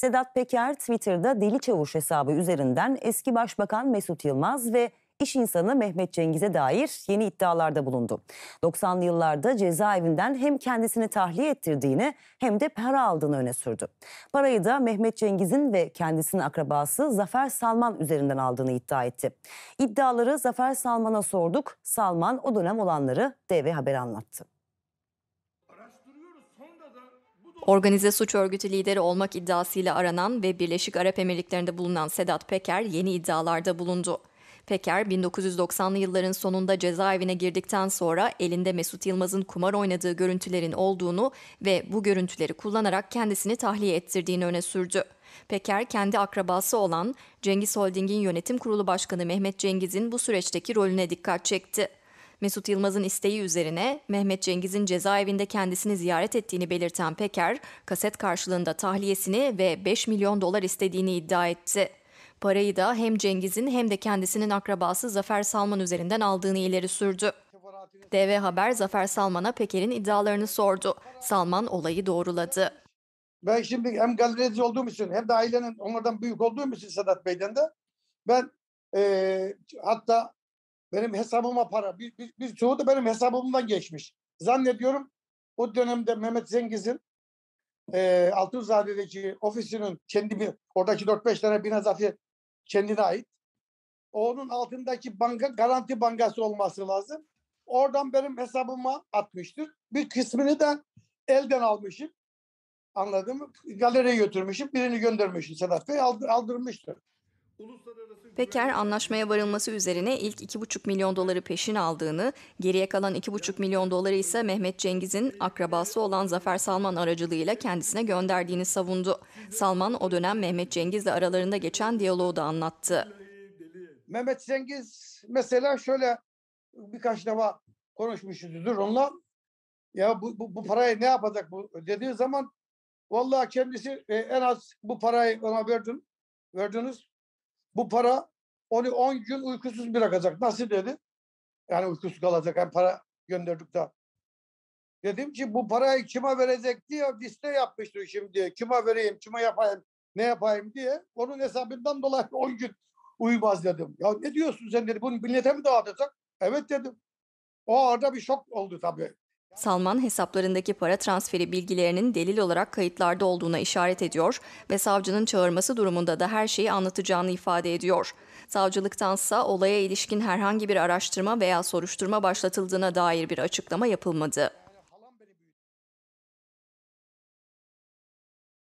Sedat Peker Twitter'da Deli Çavuş hesabı üzerinden eski başbakan Mesut Yılmaz ve iş insanı Mehmet Cengiz'e dair yeni iddialarda bulundu. 90'lı yıllarda cezaevinden hem kendisini tahliye ettirdiğini hem de para aldığını öne sürdü. Parayı da Mehmet Cengiz'in ve kendisinin akrabası Zafer Salman üzerinden aldığını iddia etti. İddiaları Zafer Salman'a sorduk. Salman o dönem olanları DV Haber anlattı. Organize suç örgütü lideri olmak iddiasıyla aranan ve Birleşik Arap Emirlikleri'nde bulunan Sedat Peker yeni iddialarda bulundu. Peker 1990'lı yılların sonunda cezaevine girdikten sonra elinde Mesut Yılmaz'ın kumar oynadığı görüntülerin olduğunu ve bu görüntüleri kullanarak kendisini tahliye ettirdiğini öne sürdü. Peker kendi akrabası olan Cengiz Holding'in yönetim kurulu başkanı Mehmet Cengiz'in bu süreçteki rolüne dikkat çekti. Mesut Yılmaz'ın isteği üzerine Mehmet Cengiz'in cezaevinde kendisini ziyaret ettiğini belirten Peker, kaset karşılığında tahliyesini ve 5 milyon dolar istediğini iddia etti. Parayı da hem Cengiz'in hem de kendisinin akrabası Zafer Salman üzerinden aldığını ileri sürdü. DV Haber Zafer Salman'a Peker'in iddialarını sordu. Salman olayı doğruladı. Ben şimdi hem galerici olduğum için hem de ailenin onlardan büyük olduğum için Sedat Bey'den de ben e, hatta benim hesabıma para. Bir, bir, bir çoğu da benim hesabımdan geçmiş. Zannediyorum o dönemde Mehmet Zengiz'in e, Altunzade'deki ofisinin kendi bir, oradaki 4-5 tane bina zaten kendine ait. Onun altındaki banka garanti bankası olması lazım. Oradan benim hesabıma atmıştır. Bir kısmını da elden almışım. Anladın mı? Galeriye götürmüşüm. Birini göndermişim Sedat Bey. Aldırmıştır. Peker anlaşmaya varılması üzerine ilk 2,5 milyon doları peşin aldığını, geriye kalan 2,5 milyon doları ise Mehmet Cengiz'in akrabası olan Zafer Salman aracılığıyla kendisine gönderdiğini savundu. Salman o dönem Mehmet Cengiz'le aralarında geçen diyaloğu da anlattı. Mehmet Cengiz mesela şöyle birkaç defa konuşmuşuzdur onunla. Ya bu, bu, bu parayı ne yapacak bu dediği zaman vallahi kendisi e, en az bu parayı ona verdim verdiniz bu para onu 10 gün uykusuz bırakacak. Nasıl dedi? Yani uykusuz kalacak. Hem yani para gönderdik daha. Dedim ki bu parayı kime verecek diye liste yapmıştır şimdi. Kime vereyim, kime yapayım, ne yapayım diye. Onun hesabından dolayı 10 gün uyumaz dedim. Ya ne diyorsun sen dedi. Bunu millete mi dağıtacak? Evet dedim. O arada bir şok oldu tabii. Salman hesaplarındaki para transferi bilgilerinin delil olarak kayıtlarda olduğuna işaret ediyor ve savcının çağırması durumunda da her şeyi anlatacağını ifade ediyor. Savcılıktansa olaya ilişkin herhangi bir araştırma veya soruşturma başlatıldığına dair bir açıklama yapılmadı.